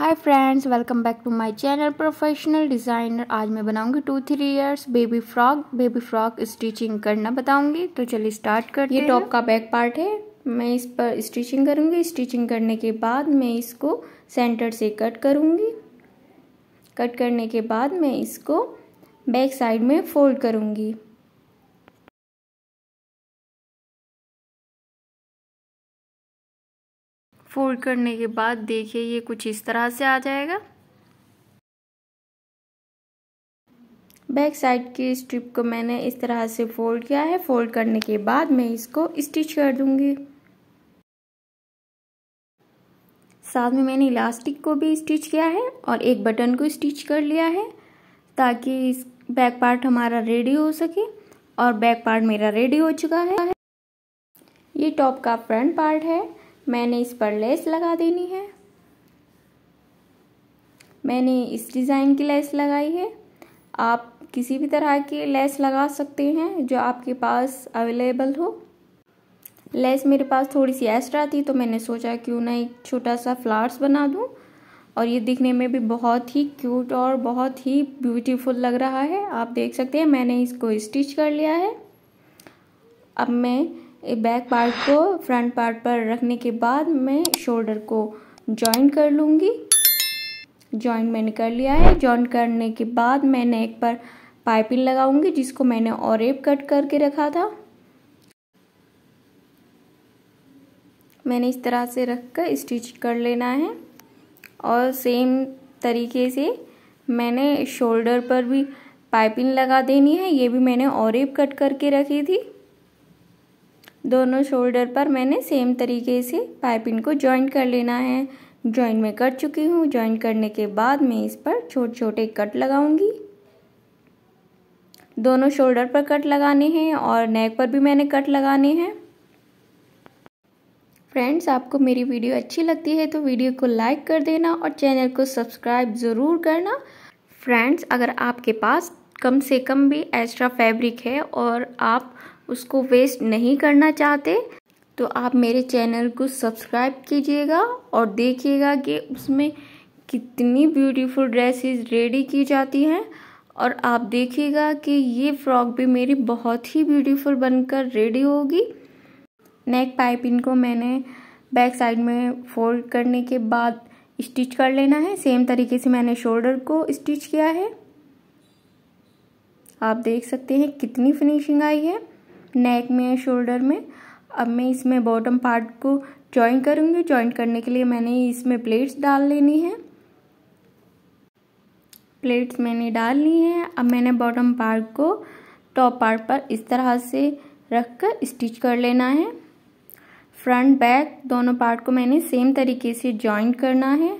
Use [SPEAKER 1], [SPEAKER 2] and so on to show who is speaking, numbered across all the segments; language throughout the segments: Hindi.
[SPEAKER 1] hi friends welcome back to my channel professional designer आज मैं बनाऊंगी two three years baby frock baby frock stitching करना बताऊंगी तो चलिए स्टार्ट करते ये टॉप का बैक पार्ट है मैं इस पर स्टिचिंग करूंगी स्टिचिंग करने के बाद मैं इसको सेंटर से कट करूंगी कट करने के बाद मैं इसको बैक साइड में फोल्ड करूँगी फोल्ड करने के बाद देखिए ये कुछ इस तरह से आ जाएगा बैक साइड की स्ट्रिप को मैंने इस तरह से फोल्ड किया है फोल्ड करने के बाद मैं इसको स्टिच कर दूंगी साथ में मैंने इलास्टिक को भी स्टिच किया है और एक बटन को स्टिच कर लिया है ताकि इस बैक पार्ट हमारा रेडी हो सके और बैक पार्ट मेरा रेडी हो चुका है ये टॉप का फ्रंट पार्ट है मैंने इस पर लेस लगा देनी है मैंने इस डिज़ाइन की लेस लगाई है आप किसी भी तरह की लेस लगा सकते हैं जो आपके पास अवेलेबल हो लेस मेरे पास थोड़ी सी एक्स्ट्रा थी तो मैंने सोचा क्यों ना एक छोटा सा फ्लावर्स बना दूं और ये दिखने में भी बहुत ही क्यूट और बहुत ही ब्यूटीफुल लग रहा है आप देख सकते हैं मैंने इसको स्टिच कर लिया है अब मैं बैक पार्ट को फ्रंट पार्ट पर रखने के बाद मैं शोल्डर को जॉइन कर लूँगी जॉइन मैंने कर लिया है जॉइन करने के बाद मैं नेक पर पाइपिंग लगाऊंगी जिसको मैंने और एप कट करके रखा था मैंने इस तरह से रख कर स्टिच कर लेना है और सेम तरीके से मैंने शोल्डर पर भी पाइपिंग लगा देनी है ये भी मैंने और एप कट करके रखी थी दोनों शोल्डर पर मैंने सेम तरीके से पाइपिंग को जॉइंट कर लेना है जॉइंट में कर चुकी हूँ जॉइंट करने के बाद मैं इस पर छोटे छोटे कट लगाऊंगी दोनों शोल्डर पर कट लगाने हैं और नेक पर भी मैंने कट लगाने हैं फ्रेंड्स आपको मेरी वीडियो अच्छी लगती है तो वीडियो को लाइक कर देना और चैनल को सब्सक्राइब ज़रूर करना फ्रेंड्स अगर आपके पास कम से कम भी एक्स्ट्रा फैब्रिक है और आप उसको वेस्ट नहीं करना चाहते तो आप मेरे चैनल को सब्सक्राइब कीजिएगा और देखिएगा कि उसमें कितनी ब्यूटीफुल ड्रेसेस रेडी की जाती हैं और आप देखिएगा कि ये फ्रॉक भी मेरी बहुत ही ब्यूटीफुल बनकर रेडी होगी नेक पाइपिंग को मैंने बैक साइड में फोल्ड करने के बाद स्टिच कर लेना है सेम तरीके से मैंने शोल्डर को स्टिच किया है आप देख सकते हैं कितनी फिनिशिंग आई है नेक में शोल्डर में अब मैं इसमें बॉटम पार्ट को ज्वाइन करूँगी ज्वाइन करने के लिए मैंने इसमें प्लेट्स डाल लेनी है प्लेट्स मैंने डाल ली हैं अब मैंने बॉटम पार्ट को टॉप पार्ट पर इस तरह से रख कर स्टिच कर लेना है फ्रंट बैक दोनों पार्ट को मैंने सेम तरीके से जॉइंट करना है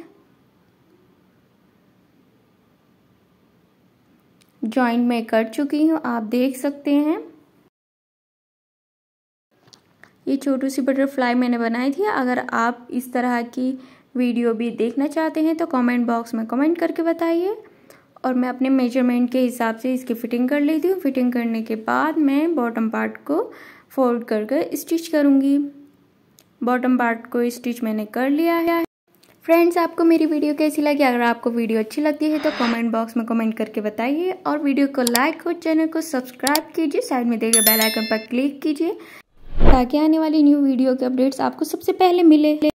[SPEAKER 1] ज्वाइंट मैं कर चुकी हूँ आप देख सकते हैं ये छोटू सी बटरफ्लाई मैंने बनाई थी अगर आप इस तरह की वीडियो भी देखना चाहते हैं तो कमेंट बॉक्स में कमेंट करके बताइए और मैं अपने मेजरमेंट के हिसाब से इसकी फिटिंग कर लेती हूँ फिटिंग करने के बाद मैं बॉटम पार्ट को फोल्ड करके स्टिच करूँगी बॉटम पार्ट को स्टिच मैंने कर लिया है फ्रेंड्स आपको मेरी वीडियो कैसी लगी अगर आपको वीडियो अच्छी लगती है तो कमेंट बॉक्स में कमेंट करके बताइए और वीडियो को लाइक और चैनल को सब्सक्राइब कीजिए साइड में देखिए गए बेल आइकन पर क्लिक कीजिए ताकि आने वाली न्यू वीडियो के अपडेट्स आपको सबसे पहले मिले